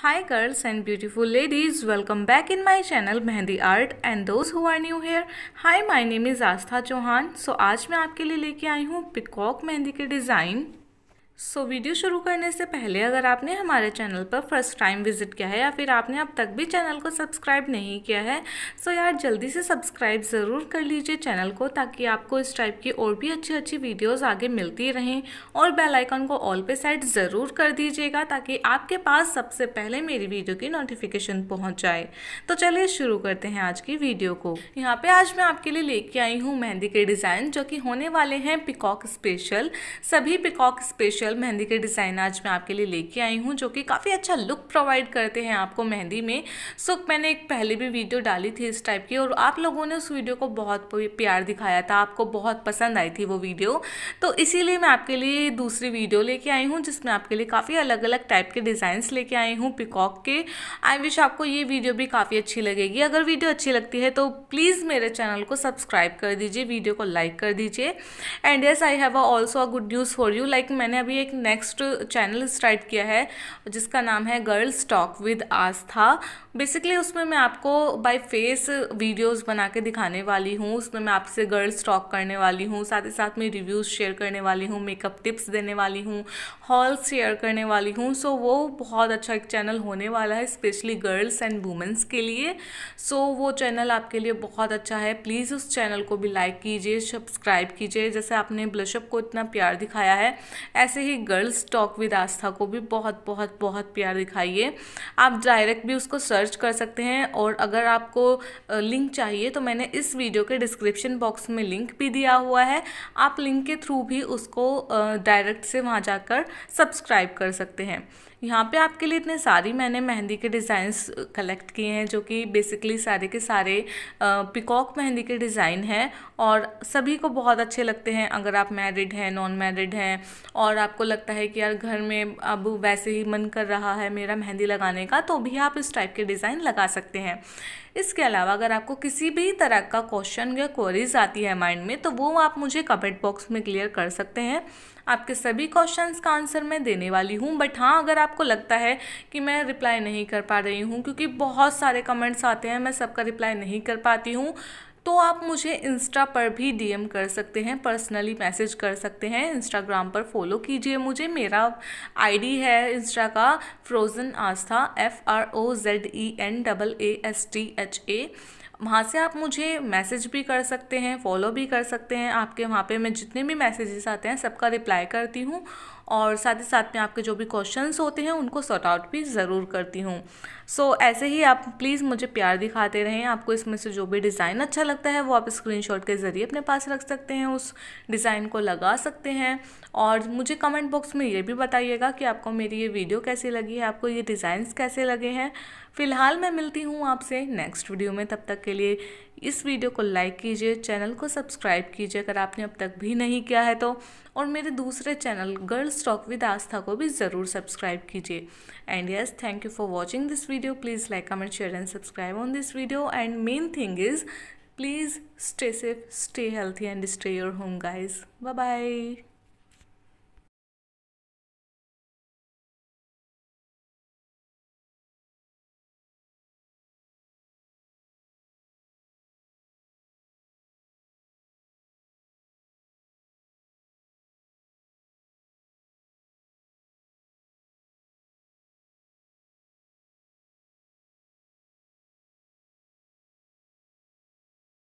high girls and beautiful ladies welcome back in my channel mehndi art and those who are new here hi my name is Aastha Chauhan so आज मैं आपके लिए लेके आई हूँ peacock mehndi के design so so, video शुरू करने से पहले अगर आपने हमारे चैनल पर फर्स्ट टाइम विजिट किया है या फिर आपने अब तक भी चैनल को सब्सक्राइब नहीं किया है सो so यार जल्दी से सब्सक्राइब ज़रूर कर लीजिए चैनल को ताकि आपको इस टाइप की और भी अच्छी अच्छी वीडियोस आगे मिलती रहें और बेल आइकन को ऑल पे सेट ज़रूर कर दीजिएगा ताकि आपके पास सबसे पहले मेरी वीडियो की नोटिफिकेशन पहुँच जाए तो चलिए शुरू करते हैं आज की वीडियो को यहाँ पर आज मैं आपके लिए लेके आई हूँ मेहंदी के डिज़ाइन जो कि होने वाले हैं पिकॉक स्पेशल सभी पिकॉक स्पेशल स्पेशल मेहंदी के डिज़ाइन आज मैं आपके लिए लेके आई हूँ जो कि काफ़ी अच्छा लुक प्रोवाइड करते हैं आपको मेहंदी में सो so, मैंने एक पहले भी वीडियो डाली थी इस टाइप की और आप लोगों ने उस वीडियो को बहुत प्यार दिखाया था आपको बहुत पसंद आई थी वो वीडियो तो इसीलिए मैं आपके लिए दूसरी वीडियो लेके आई हूँ जिसमें आपके लिए काफ़ी अलग अलग टाइप के डिज़ाइंस लेके आई हूँ पिकॉक के आई विश आपको ये वीडियो भी काफ़ी अच्छी लगेगी अगर वीडियो अच्छी लगती है तो प्लीज़ मेरे चैनल को सब्सक्राइब कर दीजिए वीडियो को लाइक कर दीजिए and yes I have also a good news for you like मैंने अभी लिए एक नेक्स्ट चैनल स्टार्ट किया है जिसका नाम है girls talk with Aastha basically उसमें मैं आपको बाय फेस वीडियोस बना के दिखाने वाली हूँ उसमें मैं आपसे गर्ल्स टॉक करने वाली हूँ साथ ही साथ में रिव्यूज़ शेयर करने वाली हूँ मेकअप टिप्स देने वाली हूँ हॉल्स शेयर करने वाली हूँ सो so, वो बहुत अच्छा एक चैनल होने वाला है स्पेशली गर्ल्स एंड वुमेंस के लिए सो so, वो चैनल आपके लिए बहुत अच्छा है प्लीज़ उस चैनल को भी लाइक कीजिए सब्सक्राइब कीजिए जैसे आपने ब्लशअप को इतना प्यार दिखाया है ऐसे ही गर्ल्स टॉक विद आस्था को भी बहुत बहुत बहुत प्यार दिखाइए आप डायरेक्ट भी उसको सर्च कर सकते हैं और अगर आपको लिंक चाहिए तो मैंने इस वीडियो के डिस्क्रिप्शन बॉक्स में लिंक भी दिया हुआ है आप लिंक के थ्रू भी उसको डायरेक्ट से वहाँ जाकर सब्सक्राइब कर सकते हैं यहाँ पे आपके लिए इतने सारी मैंने मेहंदी के डिज़ाइंस कलेक्ट किए हैं जो कि बेसिकली सारे के सारे पिकॉक मेहंदी के डिज़ाइन हैं और सभी को बहुत अच्छे लगते हैं अगर आप मैरिड हैं नॉन मैरिड हैं और आपको लगता है कि यार घर में अब वैसे ही मन कर रहा है मेरा मेहंदी लगाने का तो भी आप इस टाइप के डिज़ाइन लगा सकते हैं इसके अलावा अगर आपको किसी भी तरह का क्वेश्चन या क्वेरीज आती है माइंड में तो वो आप मुझे कमेंट बॉक्स में क्लियर कर सकते हैं आपके सभी क्वेश्चंस का आंसर मैं देने वाली हूँ बट हाँ अगर आपको लगता है कि मैं रिप्लाई नहीं कर पा रही हूँ क्योंकि बहुत सारे कमेंट्स आते हैं मैं सबका रिप्लाई नहीं कर पाती हूँ तो आप मुझे इंस्टा पर भी डीएम कर सकते हैं पर्सनली मैसेज कर सकते हैं इंस्टाग्राम पर फॉलो कीजिए मुझे मेरा आईडी है इंस्टा का frozen Aastha F R O Z E N double A S T H A वहाँ से आप मुझे मैसेज भी कर सकते हैं फॉलो भी कर सकते हैं आपके वहाँ पे मैं जितने भी मैसेजेस आते हैं सबका रिप्लाई करती हूँ और साथ ही साथ में आपके जो भी क्वेश्चन होते हैं उनको सॉर्ट आउट भी ज़रूर करती हूँ सो so, ऐसे ही आप प्लीज़ मुझे प्यार दिखाते रहें आपको इसमें से जो भी डिज़ाइन अच्छा लगता है वो आप स्क्रीन के ज़रिए अपने पास रख सकते हैं उस डिज़ाइन को लगा सकते हैं और मुझे कमेंट बॉक्स में ये भी बताइएगा कि आपको मेरी ये वीडियो कैसी लगी है आपको ये डिज़ाइंस कैसे लगे हैं फ़िलहाल मैं मिलती हूँ आपसे नेक्स्ट वीडियो में तब तक के लिए इस वीडियो को लाइक कीजिए चैनल को सब्सक्राइब कीजिए अगर आपने अब तक भी नहीं किया है तो और मेरे दूसरे channel girls talk with Aastha को भी ज़रूर सब्सक्राइब कीजिए and yes thank you for watching this video please like comment share and subscribe on this video and main thing is please stay safe stay healthy and stay your home guys bye bye